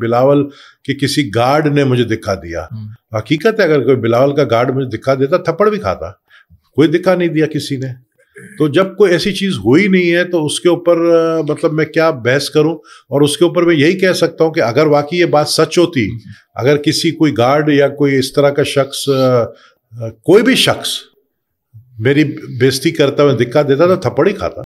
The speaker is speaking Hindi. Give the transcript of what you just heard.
बिलावल के किसी गार्ड ने मुझे दिखा दिया हम्म। हकीकत है अगर कोई बिलावल का गार्ड मुझे दिखा देता थप्पड़ भी खाता कोई दिखा नहीं दिया किसी ने तो जब कोई ऐसी चीज हुई नहीं है तो उसके ऊपर मतलब मैं क्या बहस करूं और उसके ऊपर मैं यही कह सकता हूं कि अगर वाकई ये बात सच होती हम्म। अगर किसी कोई गार्ड या कोई इस तरह का शख्स कोई भी शख्स मेरी बेस्ती करता हुआ दिक्कत देता तो थप्पड़ ही खाता